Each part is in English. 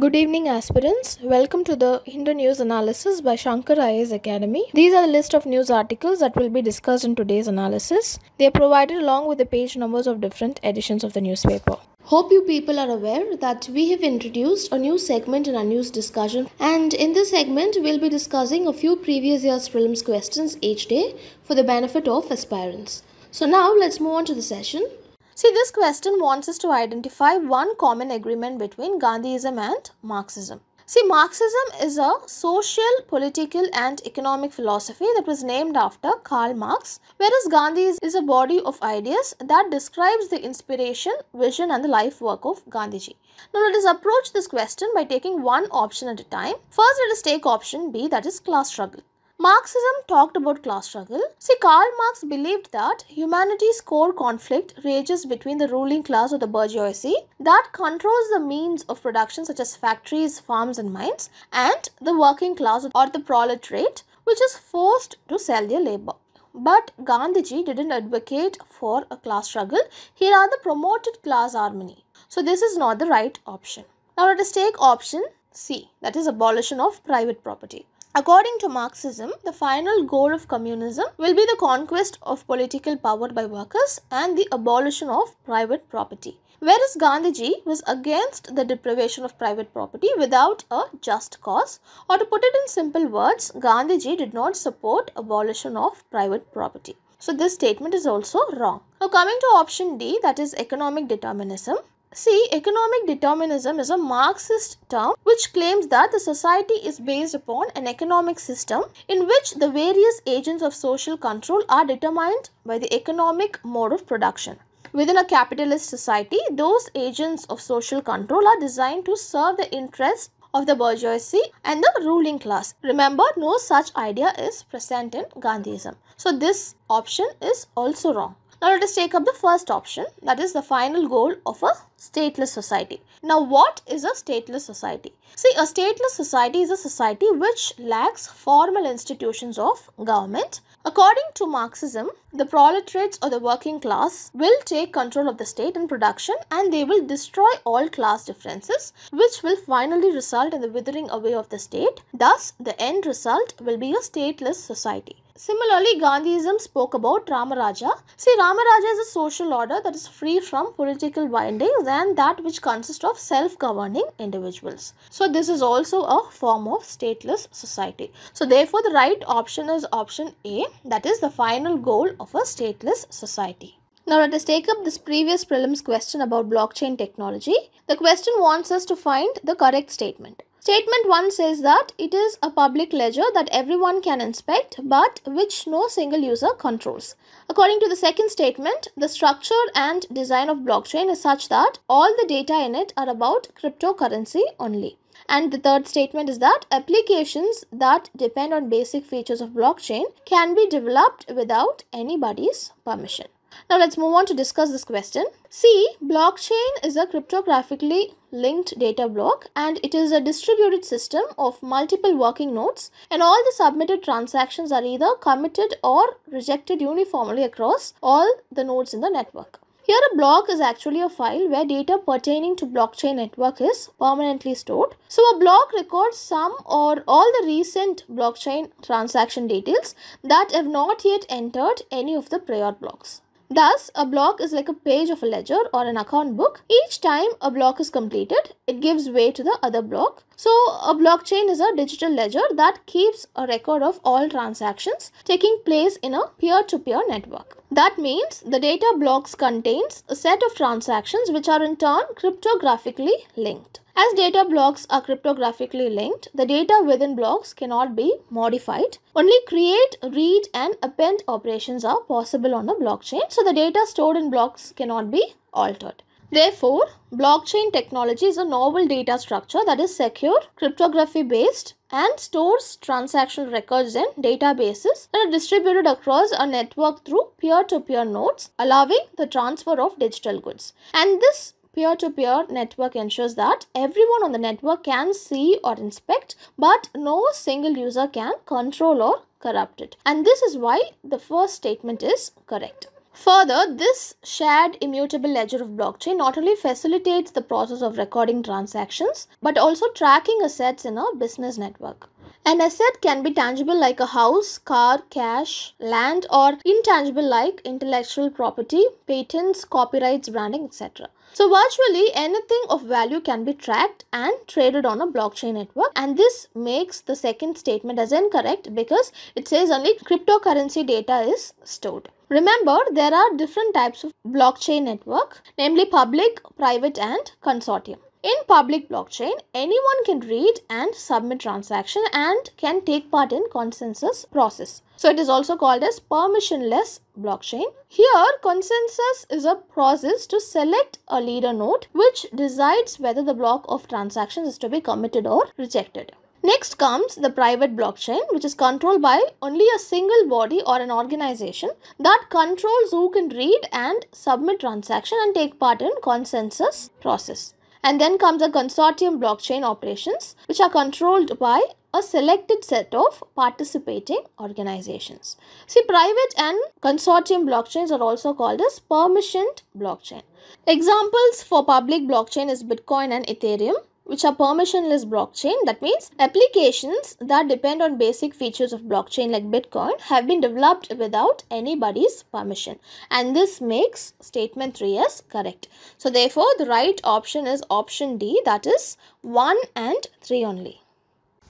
Good evening aspirants. Welcome to the Hindu News Analysis by Shankar IAS Academy. These are the list of news articles that will be discussed in today's analysis. They are provided along with the page numbers of different editions of the newspaper. Hope you people are aware that we have introduced a new segment in our news discussion and in this segment we'll be discussing a few previous year's prelims questions each day for the benefit of aspirants. So now let's move on to the session. See, this question wants us to identify one common agreement between Gandhiism and Marxism. See, Marxism is a social, political, and economic philosophy that was named after Karl Marx, whereas Gandhi is a body of ideas that describes the inspiration, vision, and the life work of Gandhiji. Now, let us approach this question by taking one option at a time. First, let us take option B, that is class struggle. Marxism talked about class struggle. See, Karl Marx believed that humanity's core conflict rages between the ruling class or the bourgeoisie that controls the means of production such as factories, farms and mines and the working class or the proletariat which is forced to sell their labor. But Gandhiji didn't advocate for a class struggle, he rather promoted class harmony. So this is not the right option. Now let us take option C that is abolition of private property. According to Marxism, the final goal of communism will be the conquest of political power by workers and the abolition of private property. Whereas Gandhiji was against the deprivation of private property without a just cause, or to put it in simple words, Gandhiji did not support abolition of private property. So this statement is also wrong. Now coming to option D that is economic determinism. See, economic determinism is a Marxist term which claims that the society is based upon an economic system in which the various agents of social control are determined by the economic mode of production. Within a capitalist society, those agents of social control are designed to serve the interests of the bourgeoisie and the ruling class. Remember, no such idea is present in Gandhism. So, this option is also wrong. Now let us take up the first option that is the final goal of a stateless society. Now what is a stateless society? See a stateless society is a society which lacks formal institutions of government. According to Marxism, the proletariats or the working class will take control of the state and production and they will destroy all class differences which will finally result in the withering away of the state. Thus the end result will be a stateless society. Similarly, Gandhiism spoke about Ramaraja. See, Ramaraja is a social order that is free from political bindings and that which consists of self governing individuals. So, this is also a form of stateless society. So, therefore, the right option is option A, that is the final goal of a stateless society. Now let us take up this previous prelims question about blockchain technology. The question wants us to find the correct statement. Statement 1 says that it is a public ledger that everyone can inspect but which no single user controls. According to the second statement, the structure and design of blockchain is such that all the data in it are about cryptocurrency only. And the third statement is that applications that depend on basic features of blockchain can be developed without anybody's permission. Now let's move on to discuss this question. See, blockchain is a cryptographically linked data block and it is a distributed system of multiple working nodes and all the submitted transactions are either committed or rejected uniformly across all the nodes in the network. Here a block is actually a file where data pertaining to blockchain network is permanently stored. So a block records some or all the recent blockchain transaction details that have not yet entered any of the prior blocks. Thus, a block is like a page of a ledger or an account book. Each time a block is completed, it gives way to the other block so a blockchain is a digital ledger that keeps a record of all transactions taking place in a peer-to-peer network. That means the data blocks contains a set of transactions which are in turn cryptographically linked. As data blocks are cryptographically linked, the data within blocks cannot be modified. Only create, read and append operations are possible on a blockchain. So the data stored in blocks cannot be altered. Therefore, blockchain technology is a novel data structure that is secure, cryptography based, and stores transaction records in databases that are distributed across a network through peer to peer nodes, allowing the transfer of digital goods. And this peer to peer network ensures that everyone on the network can see or inspect, but no single user can control or corrupt it. And this is why the first statement is correct. Further, this shared immutable ledger of blockchain not only facilitates the process of recording transactions but also tracking assets in a business network. An asset can be tangible like a house, car, cash, land, or intangible like intellectual property, patents, copyrights, branding, etc. So virtually anything of value can be tracked and traded on a blockchain network and this makes the second statement as incorrect because it says only cryptocurrency data is stored. Remember, there are different types of blockchain network, namely public, private and consortium. In public blockchain, anyone can read and submit transaction and can take part in consensus process. So it is also called as permissionless blockchain. Here consensus is a process to select a leader node which decides whether the block of transactions is to be committed or rejected. Next comes the private blockchain, which is controlled by only a single body or an organization that controls who can read and submit transaction and take part in consensus process. And then comes a consortium blockchain operations, which are controlled by a selected set of participating organizations. See, private and consortium blockchains are also called as permissioned blockchain. Examples for public blockchain is Bitcoin and Ethereum which are permissionless blockchain. That means applications that depend on basic features of blockchain like Bitcoin have been developed without anybody's permission. And this makes statement 3 as correct. So therefore, the right option is option D that is 1 and 3 only.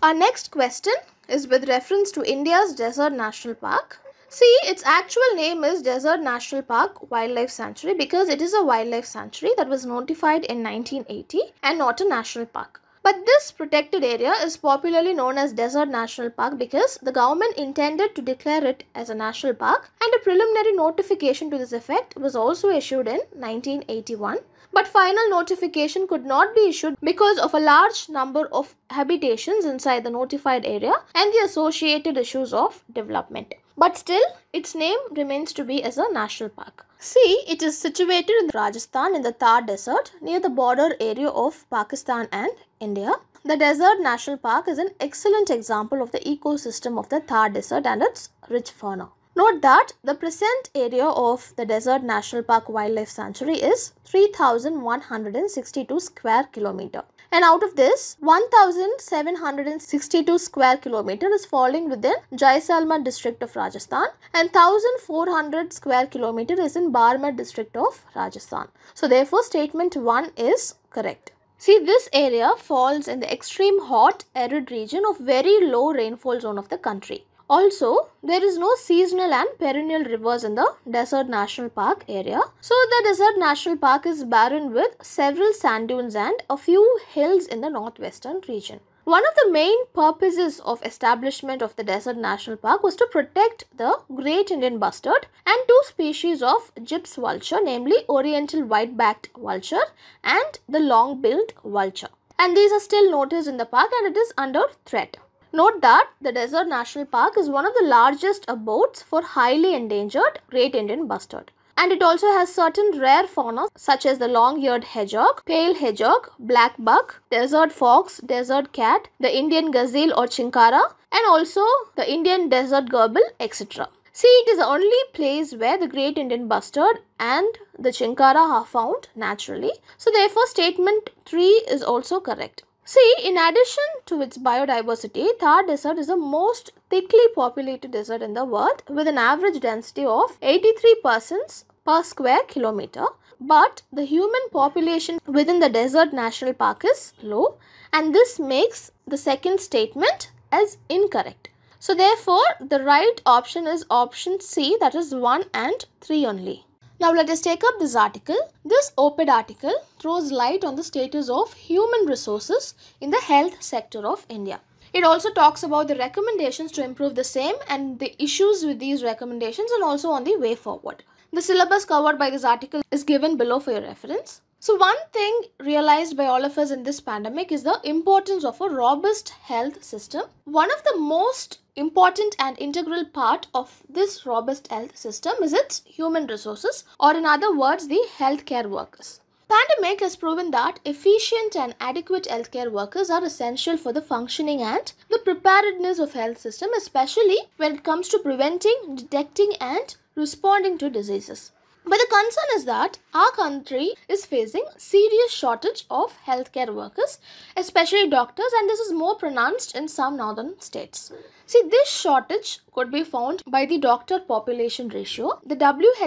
Our next question is with reference to India's desert national park See, its actual name is Desert National Park Wildlife Sanctuary because it is a wildlife sanctuary that was notified in 1980 and not a national park. But this protected area is popularly known as Desert National Park because the government intended to declare it as a national park and a preliminary notification to this effect was also issued in 1981. But final notification could not be issued because of a large number of habitations inside the notified area and the associated issues of development. But still, its name remains to be as a national park. See, it is situated in Rajasthan in the Thar Desert near the border area of Pakistan and India. The Desert National Park is an excellent example of the ecosystem of the Thar Desert and its rich fauna. Note that the present area of the Desert National Park Wildlife Sanctuary is 3162 square kilometer and out of this 1762 square kilometer is falling within Jaisalmer district of Rajasthan and 1400 square kilometer is in Barmer district of Rajasthan. So therefore statement 1 is correct. See this area falls in the extreme hot arid region of very low rainfall zone of the country. Also, there is no seasonal and perennial rivers in the Desert National Park area. So, the Desert National Park is barren with several sand dunes and a few hills in the northwestern region. One of the main purposes of establishment of the Desert National Park was to protect the great Indian bustard and two species of gyps vulture namely oriental white-backed vulture and the long-billed vulture. And these are still noticed in the park and it is under threat. Note that the Desert National Park is one of the largest abodes for highly endangered great Indian bustard. And it also has certain rare fauna such as the long-eared hedgehog, pale hedgehog, black buck, desert fox, desert cat, the Indian gazelle or chinkara, and also the Indian desert gerbil, etc. See, it is the only place where the great Indian bustard and the chinkara are found naturally. So therefore, statement 3 is also correct. See, in addition to its biodiversity, Thar Desert is the most thickly populated desert in the world with an average density of 83 persons per square kilometer. But the human population within the desert national park is low and this makes the second statement as incorrect. So therefore, the right option is option C that is 1 and 3 only. Now let us take up this article. This op-ed article throws light on the status of human resources in the health sector of India. It also talks about the recommendations to improve the same and the issues with these recommendations and also on the way forward. The syllabus covered by this article is given below for your reference. So, one thing realized by all of us in this pandemic is the importance of a robust health system. One of the most important and integral part of this robust health system is its human resources, or in other words, the healthcare workers. Pandemic has proven that efficient and adequate healthcare workers are essential for the functioning and the preparedness of health system especially when it comes to preventing, detecting and responding to diseases. But the concern is that our country is facing serious shortage of healthcare workers, especially doctors, and this is more pronounced in some northern states. See, this shortage could be found by the doctor population ratio. The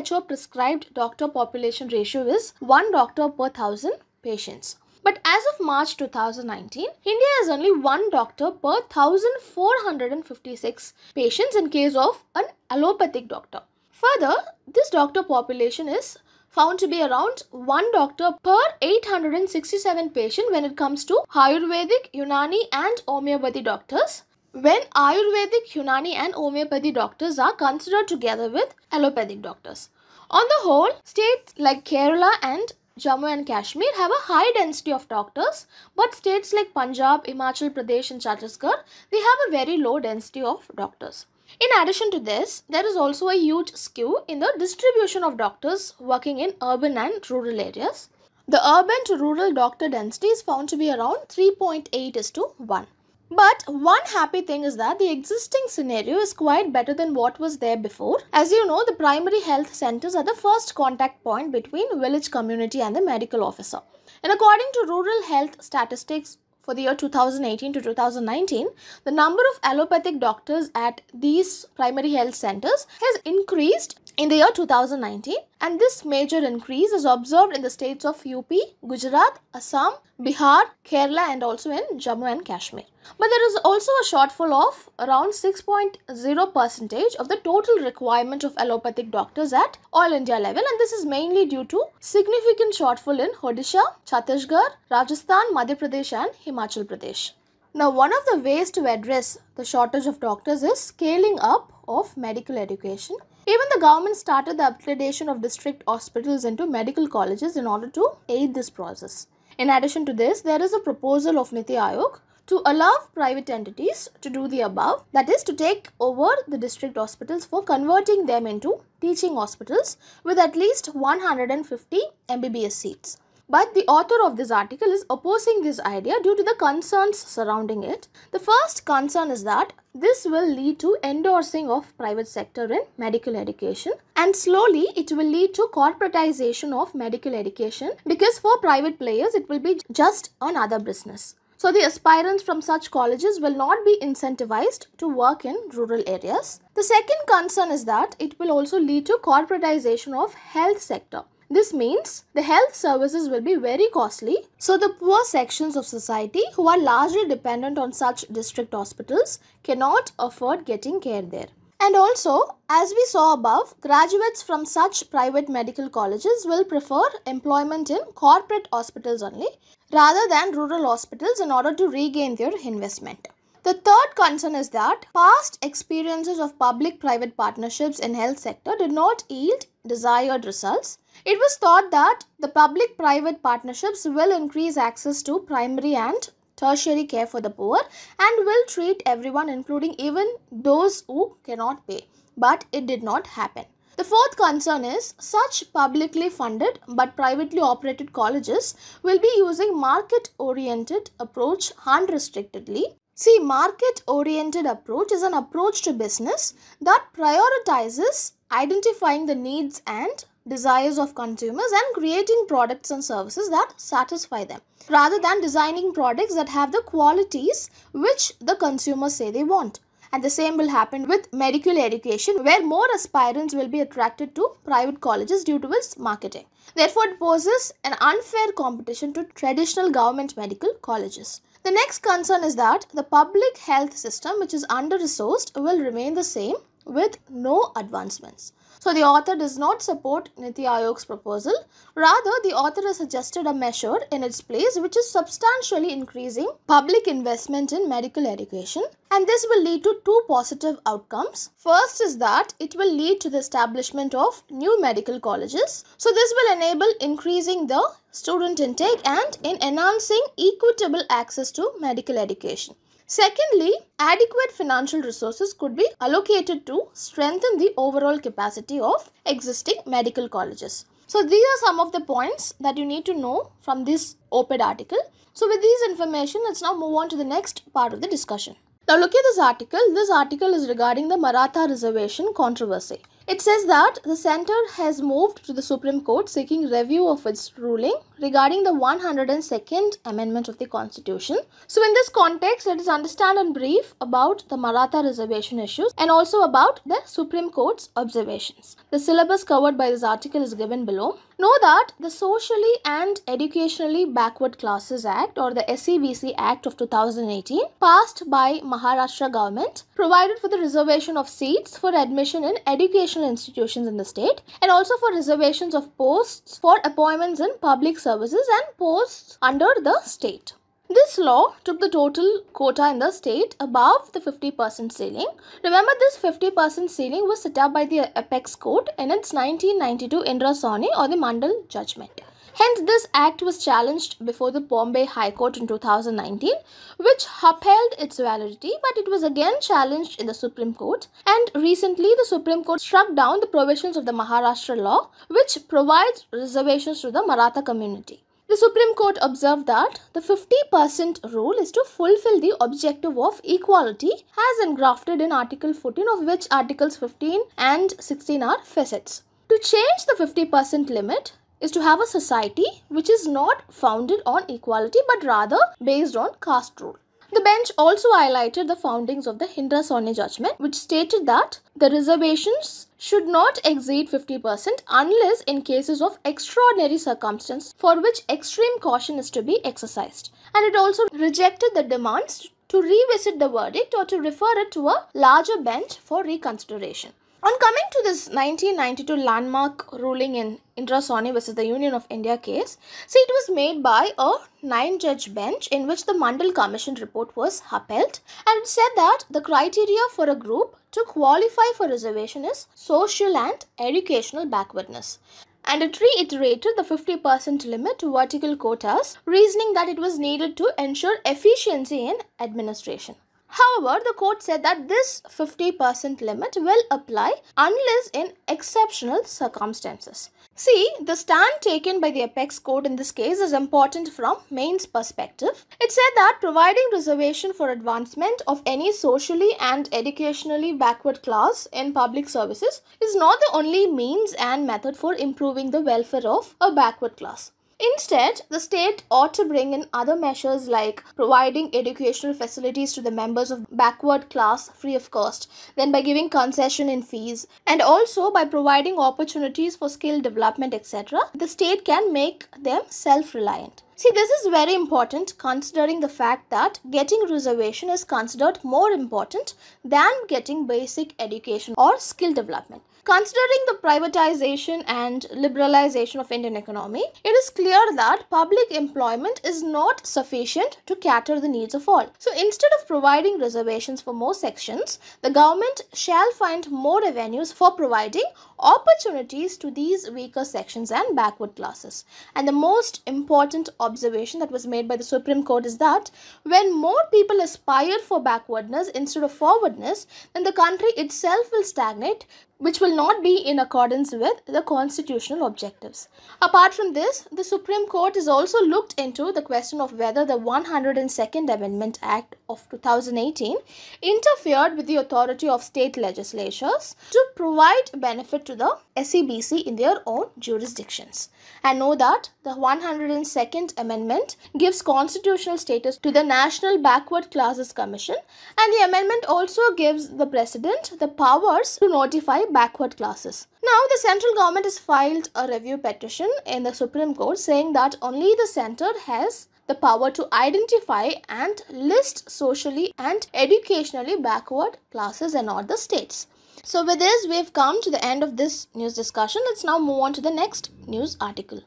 WHO prescribed doctor population ratio is 1 doctor per 1000 patients. But as of March 2019, India has only one doctor per 1456 patients in case of an allopathic doctor. Further, this doctor population is found to be around 1 doctor per 867 patient when it comes to Ayurvedic, Unani and homeopathy doctors. When Ayurvedic, Unani and homeopathy doctors are considered together with allopathic doctors. On the whole, states like Kerala and Jammu and Kashmir have a high density of doctors, but states like Punjab, Himachal Pradesh and Chhattisgarh, they have a very low density of doctors. In addition to this, there is also a huge skew in the distribution of doctors working in urban and rural areas. The urban to rural doctor density is found to be around 3.8 is to 1. But one happy thing is that the existing scenario is quite better than what was there before. As you know, the primary health centers are the first contact point between village community and the medical officer. And according to rural health statistics for the year 2018 to 2019, the number of allopathic doctors at these primary health centers has increased in the year 2019 and this major increase is observed in the states of UP, Gujarat, Assam, Bihar, Kerala and also in Jammu and Kashmir. But there is also a shortfall of around 6.0% of the total requirement of allopathic doctors at all India level and this is mainly due to significant shortfall in Odisha, Chhattisgarh, Rajasthan, Madhya Pradesh and Himachal Pradesh. Now, one of the ways to address the shortage of doctors is scaling up of medical education even the government started the upgradation of district hospitals into medical colleges in order to aid this process. In addition to this, there is a proposal of Niti Aayog to allow private entities to do the above that is to take over the district hospitals for converting them into teaching hospitals with at least 150 MBBS seats. But the author of this article is opposing this idea due to the concerns surrounding it. The first concern is that this will lead to endorsing of private sector in medical education and slowly it will lead to corporatization of medical education because for private players it will be just another business. So the aspirants from such colleges will not be incentivized to work in rural areas. The second concern is that it will also lead to corporatization of health sector this means the health services will be very costly. So the poor sections of society who are largely dependent on such district hospitals cannot afford getting care there. And also, as we saw above, graduates from such private medical colleges will prefer employment in corporate hospitals only rather than rural hospitals in order to regain their investment. The third concern is that past experiences of public-private partnerships in health sector did not yield desired results. It was thought that the public-private partnerships will increase access to primary and tertiary care for the poor and will treat everyone including even those who cannot pay. But it did not happen. The fourth concern is such publicly funded but privately operated colleges will be using market oriented approach unrestrictedly See, market oriented approach is an approach to business that prioritizes identifying the needs and desires of consumers and creating products and services that satisfy them rather than designing products that have the qualities which the consumers say they want. And the same will happen with medical education, where more aspirants will be attracted to private colleges due to its marketing. Therefore, it poses an unfair competition to traditional government medical colleges. The next concern is that the public health system, which is under resourced, will remain the same with no advancements. So the author does not support Niti Ayog's proposal. Rather, the author has suggested a measure in its place which is substantially increasing public investment in medical education. And this will lead to two positive outcomes. First is that it will lead to the establishment of new medical colleges. So this will enable increasing the student intake and in enhancing equitable access to medical education. Secondly, adequate financial resources could be allocated to strengthen the overall capacity of existing medical colleges. So, these are some of the points that you need to know from this op-ed article. So, with these information, let's now move on to the next part of the discussion. Now, look at this article. This article is regarding the Maratha reservation controversy. It says that the center has moved to the Supreme Court seeking review of its ruling regarding the 102nd Amendment of the Constitution. So, in this context, let us understand and brief about the Maratha reservation issues and also about the Supreme Court's observations. The syllabus covered by this article is given below. Know that the Socially and Educationally Backward Classes Act or the SEBC Act of 2018 passed by Maharashtra government provided for the reservation of seats for admission in educational institutions in the state and also for reservations of posts for appointments in public services and posts under the state. This law took the total quota in the state above the 50% ceiling. Remember, this 50% ceiling was set up by the Apex Court in its 1992 Indra Soni or the Mandal judgment. Hence, this act was challenged before the Bombay High Court in 2019, which upheld its validity, but it was again challenged in the Supreme Court. And recently, the Supreme Court struck down the provisions of the Maharashtra law, which provides reservations to the Maratha community. The Supreme Court observed that the 50% rule is to fulfill the objective of equality as engrafted in Article 14 of which Articles 15 and 16 are facets. To change the 50% limit is to have a society which is not founded on equality but rather based on caste rule. The bench also highlighted the findings of the Hindra Sone judgment, which stated that the reservations should not exceed 50% unless in cases of extraordinary circumstance for which extreme caution is to be exercised. And it also rejected the demands to revisit the verdict or to refer it to a larger bench for reconsideration. On coming to this 1992 landmark ruling in Indra Soni versus the Union of India case, see it was made by a nine-judge bench in which the Mandal Commission report was upheld and it said that the criteria for a group to qualify for reservation is social and educational backwardness and it reiterated the 50% limit to vertical quotas, reasoning that it was needed to ensure efficiency in administration. However, the court said that this 50% limit will apply unless in exceptional circumstances. See, the stand taken by the apex court in this case is important from Maine's perspective. It said that providing reservation for advancement of any socially and educationally backward class in public services is not the only means and method for improving the welfare of a backward class. Instead, the state ought to bring in other measures like providing educational facilities to the members of backward class free of cost, then by giving concession in fees, and also by providing opportunities for skill development, etc. The state can make them self reliant. See, this is very important considering the fact that getting reservation is considered more important than getting basic education or skill development. Considering the privatization and liberalization of Indian economy, it is clear that public employment is not sufficient to cater the needs of all. So instead of providing reservations for more sections, the government shall find more revenues for providing opportunities to these weaker sections and backward classes. And the most important observation that was made by the Supreme Court is that when more people aspire for backwardness instead of forwardness, then the country itself will stagnate which will not be in accordance with the constitutional objectives. Apart from this, the Supreme Court has also looked into the question of whether the 102nd Amendment Act of 2018 interfered with the authority of state legislatures to provide benefit to the SEBC in their own jurisdictions. And know that the 102nd Amendment gives constitutional status to the National Backward Classes Commission, and the amendment also gives the President the powers to notify backward classes. Now, the central government has filed a review petition in the Supreme Court saying that only the center has the power to identify and list socially and educationally backward classes and other the states. So, with this, we have come to the end of this news discussion. Let's now move on to the next news article.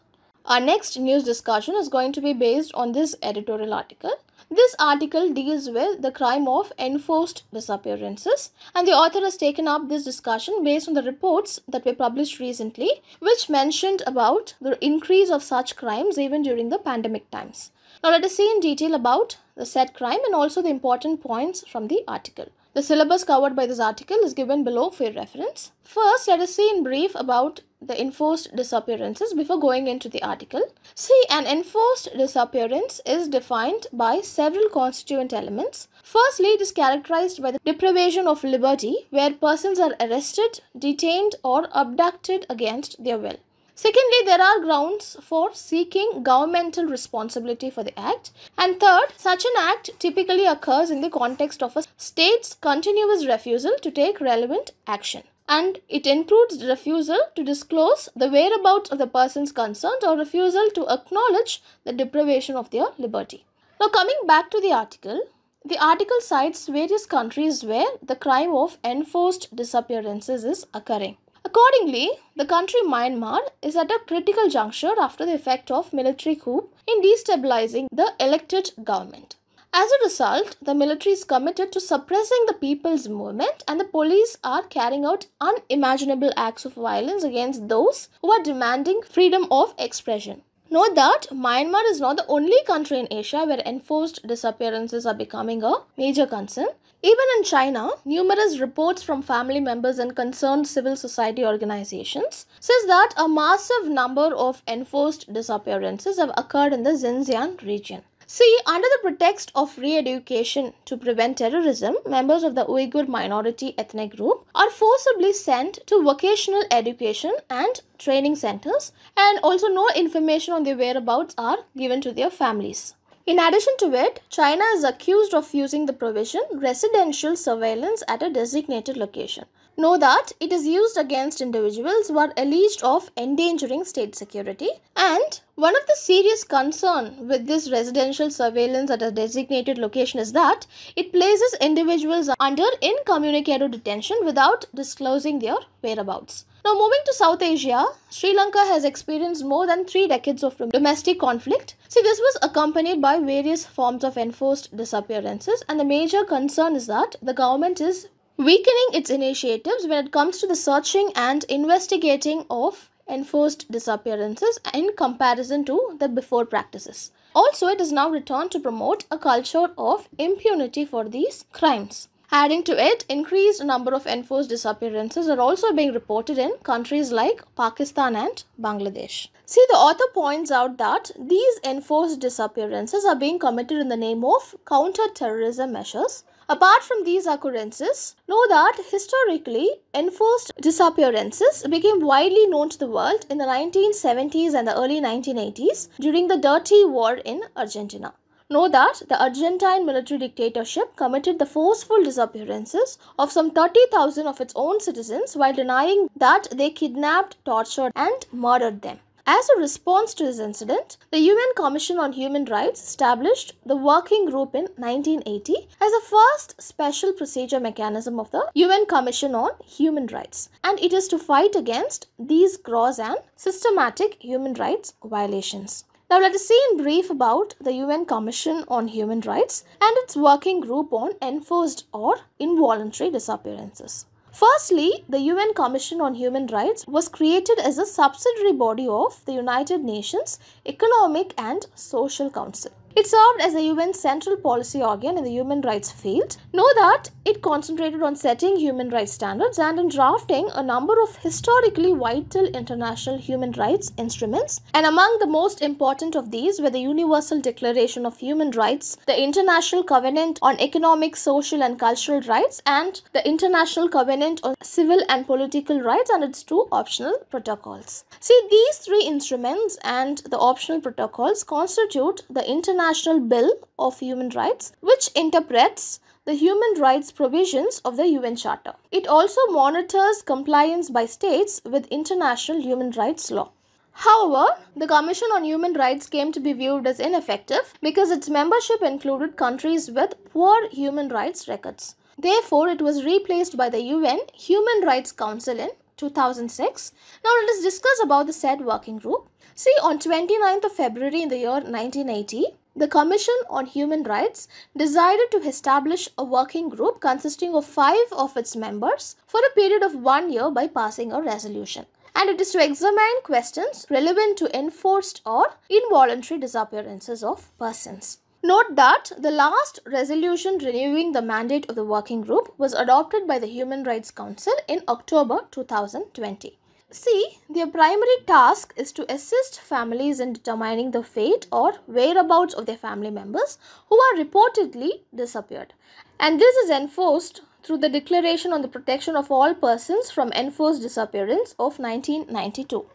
Our next news discussion is going to be based on this editorial article. This article deals with the crime of enforced disappearances, and the author has taken up this discussion based on the reports that were published recently, which mentioned about the increase of such crimes even during the pandemic times. Now let us see in detail about the said crime and also the important points from the article. The syllabus covered by this article is given below for reference. First, let us see in brief about the enforced disappearances before going into the article. See, an enforced disappearance is defined by several constituent elements. Firstly, it is characterized by the deprivation of liberty where persons are arrested, detained or abducted against their will. Secondly, there are grounds for seeking governmental responsibility for the act. And third, such an act typically occurs in the context of a state's continuous refusal to take relevant action. And it includes refusal to disclose the whereabouts of the persons concerned or refusal to acknowledge the deprivation of their liberty. Now, coming back to the article, the article cites various countries where the crime of enforced disappearances is occurring. Accordingly, the country Myanmar is at a critical juncture after the effect of military coup in destabilizing the elected government. As a result, the military is committed to suppressing the people's movement and the police are carrying out unimaginable acts of violence against those who are demanding freedom of expression. Note that Myanmar is not the only country in Asia where enforced disappearances are becoming a major concern. Even in China, numerous reports from family members and concerned civil society organizations says that a massive number of enforced disappearances have occurred in the Xinjiang region. See, under the pretext of re-education to prevent terrorism, members of the Uyghur minority ethnic group are forcibly sent to vocational education and training centers and also no information on their whereabouts are given to their families. In addition to it, China is accused of using the provision residential surveillance at a designated location Know that it is used against individuals who are alleged of endangering state security. And one of the serious concern with this residential surveillance at a designated location is that it places individuals under incommunicado detention without disclosing their whereabouts. Now, moving to South Asia, Sri Lanka has experienced more than three decades of domestic conflict. See, this was accompanied by various forms of enforced disappearances, and the major concern is that the government is weakening its initiatives when it comes to the searching and investigating of enforced disappearances in comparison to the before practices. Also, it is now returned to promote a culture of impunity for these crimes. Adding to it, increased number of enforced disappearances are also being reported in countries like Pakistan and Bangladesh. See, the author points out that these enforced disappearances are being committed in the name of counter-terrorism measures Apart from these occurrences, know that historically, enforced disappearances became widely known to the world in the 1970s and the early 1980s during the Dirty War in Argentina. Know that the Argentine military dictatorship committed the forceful disappearances of some 30,000 of its own citizens while denying that they kidnapped, tortured, and murdered them. As a response to this incident, the UN Commission on Human Rights established the Working Group in 1980 as the first special procedure mechanism of the UN Commission on Human Rights, and it is to fight against these gross and systematic human rights violations. Now let us see in brief about the UN Commission on Human Rights and its working group on enforced or involuntary disappearances. Firstly, the UN Commission on Human Rights was created as a subsidiary body of the United Nations Economic and Social Council. It served as the UN's central policy organ in the human rights field. Know that it concentrated on setting human rights standards and on drafting a number of historically vital international human rights instruments. And among the most important of these were the Universal Declaration of Human Rights, the International Covenant on Economic, Social and Cultural Rights, and the International Covenant on Civil and Political Rights and its two optional protocols. See, these three instruments and the optional protocols constitute the international International Bill of Human Rights, which interprets the human rights provisions of the UN Charter. It also monitors compliance by states with international human rights law. However, the Commission on Human Rights came to be viewed as ineffective because its membership included countries with poor human rights records. Therefore, it was replaced by the UN Human Rights Council in 2006. Now let us discuss about the said working group. See, on 29th of February in the year 1980, the Commission on Human Rights decided to establish a working group consisting of five of its members for a period of one year by passing a resolution. And it is to examine questions relevant to enforced or involuntary disappearances of persons. Note that the last resolution renewing the mandate of the working group was adopted by the Human Rights Council in October 2020. See, their primary task is to assist families in determining the fate or whereabouts of their family members who are reportedly disappeared. And this is enforced through the Declaration on the Protection of All Persons from Enforced Disappearance of 1992.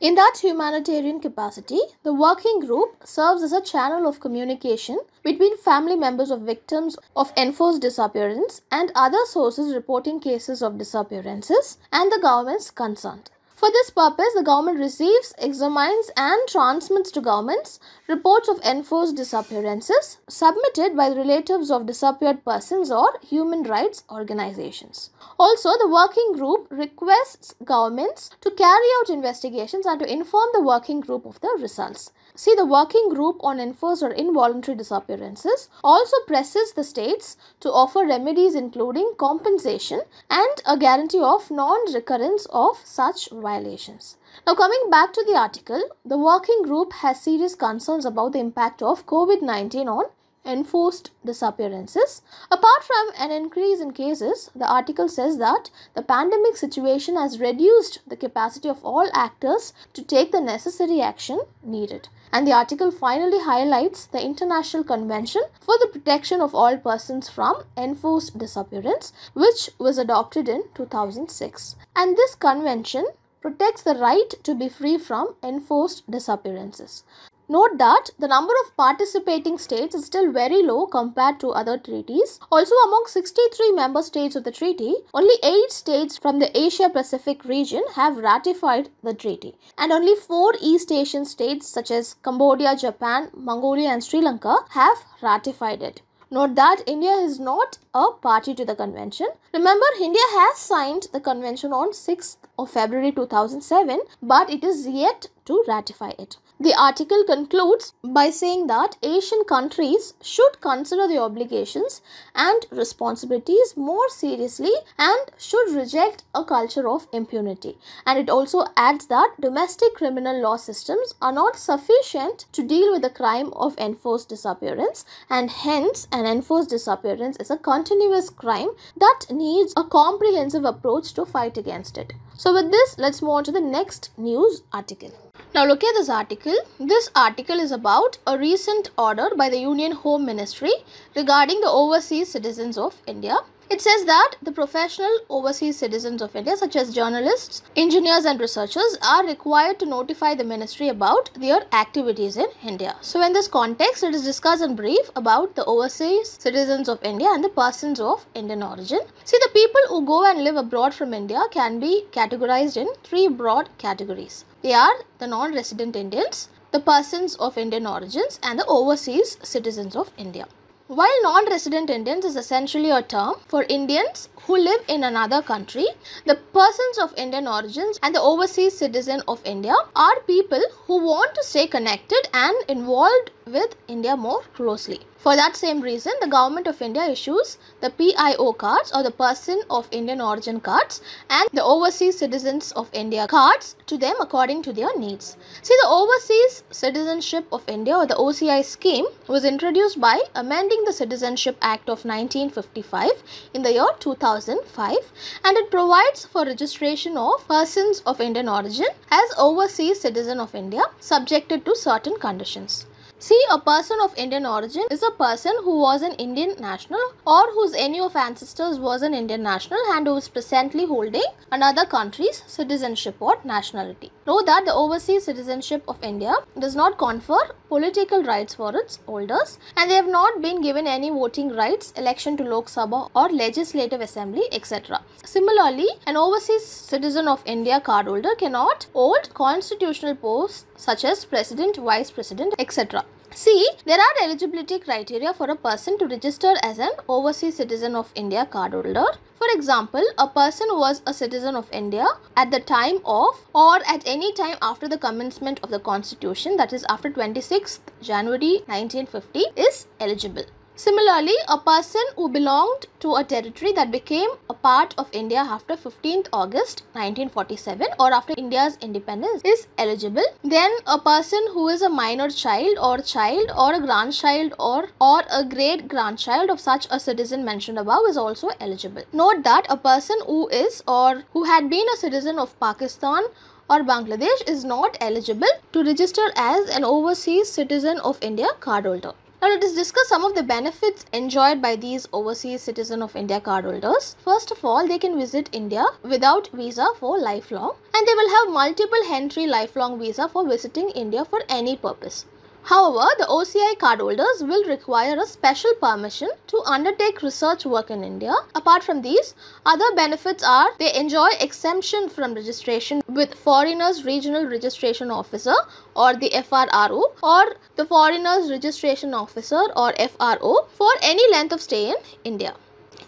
In that humanitarian capacity, the working group serves as a channel of communication between family members of victims of enforced disappearance and other sources reporting cases of disappearances and the governments concerned. For this purpose, the government receives, examines and transmits to governments reports of enforced disappearances submitted by the relatives of disappeared persons or human rights organizations. Also, the working group requests governments to carry out investigations and to inform the working group of the results. See, the working group on enforced or involuntary disappearances also presses the states to offer remedies including compensation and a guarantee of non recurrence of such violations. Now, coming back to the article, the working group has serious concerns about the impact of COVID 19 on enforced disappearances. Apart from an increase in cases, the article says that the pandemic situation has reduced the capacity of all actors to take the necessary action needed. And the article finally highlights the International Convention for the Protection of All Persons from Enforced Disappearance, which was adopted in 2006. And this convention protects the right to be free from enforced disappearances. Note that the number of participating states is still very low compared to other treaties. Also, among 63 member states of the treaty, only 8 states from the Asia Pacific region have ratified the treaty, and only 4 East Asian states such as Cambodia, Japan, Mongolia, and Sri Lanka have ratified it. Note that India is not a party to the convention. Remember, India has signed the convention on 6th of February 2007, but it is yet to ratify it. The article concludes by saying that Asian countries should consider the obligations and responsibilities more seriously and should reject a culture of impunity. And it also adds that domestic criminal law systems are not sufficient to deal with the crime of enforced disappearance and hence an enforced disappearance is a continuous crime that needs a comprehensive approach to fight against it. So with this, let's move on to the next news article. Now look at this article. This article is about a recent order by the Union Home Ministry regarding the overseas citizens of India it says that the professional overseas citizens of India, such as journalists, engineers, and researchers, are required to notify the ministry about their activities in India. So, in this context, it is discussed in brief about the overseas citizens of India and the persons of Indian origin. See, the people who go and live abroad from India can be categorized in three broad categories. They are the non resident Indians, the persons of Indian origins, and the overseas citizens of India. While non resident Indians is essentially a term for Indians who live in another country, the persons of Indian origins and the overseas citizen of India are people who want to stay connected and involved with India more closely. For that same reason, the government of India issues the PIO cards or the Person of Indian Origin cards and the Overseas Citizens of India cards to them according to their needs. See, the Overseas Citizenship of India or the OCI scheme was introduced by amending the Citizenship Act of 1955 in the year 2005 and it provides for registration of persons of Indian origin as overseas citizen of India subjected to certain conditions. See, a person of Indian origin is a person who was an Indian national or whose any of ancestors was an Indian national and who is presently holding another country's citizenship or nationality. Know that the overseas citizenship of India does not confer political rights for its holders and they have not been given any voting rights, election to Lok Sabha or legislative assembly, etc. Similarly, an overseas citizen of India cardholder cannot hold constitutional posts such as president, vice president, etc. C. There are eligibility criteria for a person to register as an overseas citizen of India cardholder. For example, a person was a citizen of India at the time of or at any time after the commencement of the constitution, that is after 26th January 1950, is eligible. Similarly, a person who belonged to a territory that became a part of India after 15th August 1947 or after India's independence is eligible. Then a person who is a minor child or child or a grandchild or or a great grandchild of such a citizen mentioned above is also eligible. Note that a person who is or who had been a citizen of Pakistan or Bangladesh is not eligible to register as an overseas citizen of India cardholder. But it is discussed some of the benefits enjoyed by these overseas citizen of India cardholders. First of all, they can visit India without visa for lifelong and they will have multiple entry lifelong visa for visiting India for any purpose. However, the OCI cardholders will require a special permission to undertake research work in India. Apart from these, other benefits are they enjoy exemption from registration with Foreigners Regional Registration Officer or the FRRO or the Foreigners Registration Officer or FRO for any length of stay in India.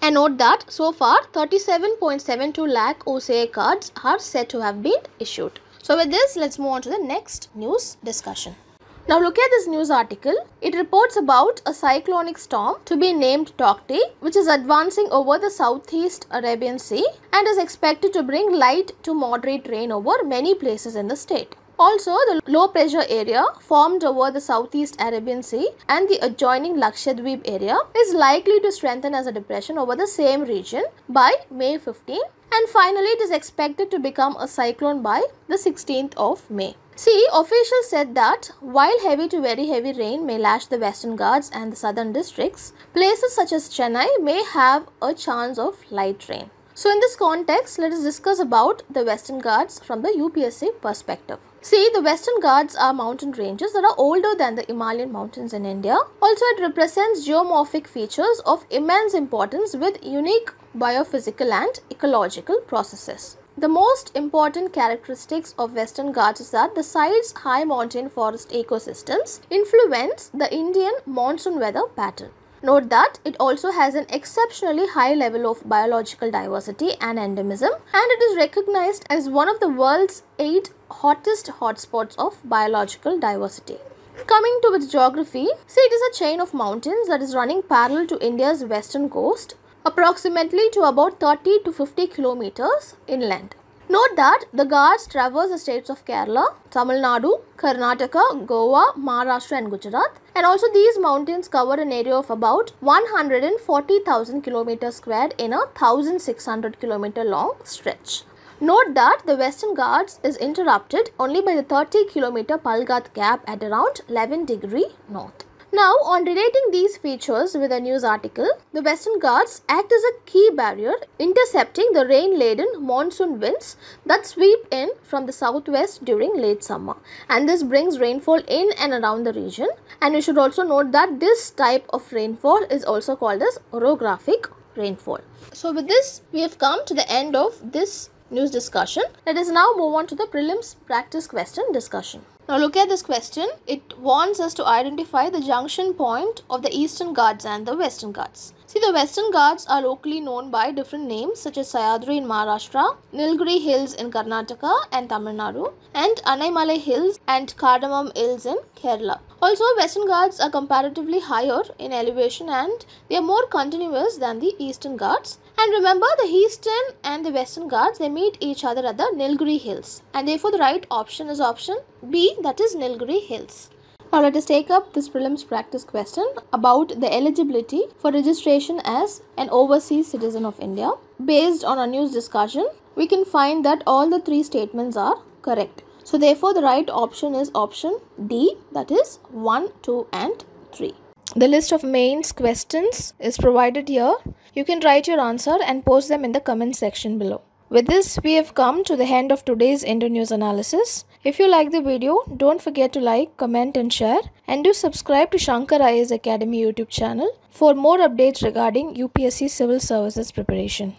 And note that so far 37.72 lakh OCA cards are said to have been issued. So with this let's move on to the next news discussion. Now look at this news article. It reports about a cyclonic storm to be named Tokti which is advancing over the southeast Arabian Sea and is expected to bring light to moderate rain over many places in the state. Also, the low pressure area formed over the southeast Arabian Sea and the adjoining Lakshadweep area is likely to strengthen as a depression over the same region by May 15 and finally it is expected to become a cyclone by the 16th of May. See, officials said that while heavy to very heavy rain may lash the western Ghats and the southern districts, places such as Chennai may have a chance of light rain. So in this context, let us discuss about the western Ghats from the UPSC perspective. See, the Western Ghats are mountain ranges that are older than the Himalayan mountains in India. Also, it represents geomorphic features of immense importance with unique biophysical and ecological processes. The most important characteristics of Western Ghats are the site's high mountain forest ecosystems influence the Indian monsoon weather pattern. Note that it also has an exceptionally high level of biological diversity and endemism, and it is recognized as one of the world's eight hottest hotspots of biological diversity. Coming to its geography, see it is a chain of mountains that is running parallel to India's western coast approximately to about 30 to 50 kilometers inland. Note that the Ghats traverse the states of Kerala, Tamil Nadu, Karnataka, Goa, Maharashtra and Gujarat and also these mountains cover an area of about 140,000 km squared in a 1600 km long stretch. Note that the Western Ghats is interrupted only by the 30 km Palghat gap at around 11 degree north. Now, on relating these features with a news article, the western Ghats act as a key barrier intercepting the rain-laden monsoon winds that sweep in from the southwest during late summer. And this brings rainfall in and around the region. And we should also note that this type of rainfall is also called as orographic rainfall. So with this, we have come to the end of this news discussion. Let us now move on to the prelims practice question discussion. Now look at this question. It wants us to identify the junction point of the eastern Ghats and the western Ghats. See, the Western Ghats are locally known by different names such as Sayadri in Maharashtra, Nilgiri Hills in Karnataka and Tamil Nadu, and Anaimalai Hills and Cardamom Hills in Kerala. Also, Western Ghats are comparatively higher in elevation and they are more continuous than the Eastern Ghats. And remember, the Eastern and the Western Ghats they meet each other at the Nilgiri Hills, and therefore the right option is option B, that is Nilgiri Hills. Now let us take up this prelims practice question about the eligibility for registration as an overseas citizen of India. Based on our news discussion, we can find that all the three statements are correct. So therefore the right option is option D that is 1, 2 and 3. The list of mains questions is provided here. You can write your answer and post them in the comment section below. With this, we have come to the end of today's Indo News analysis. If you like the video, don't forget to like, comment and share and do subscribe to Shankar IAS Academy YouTube channel for more updates regarding UPSC Civil Services preparation.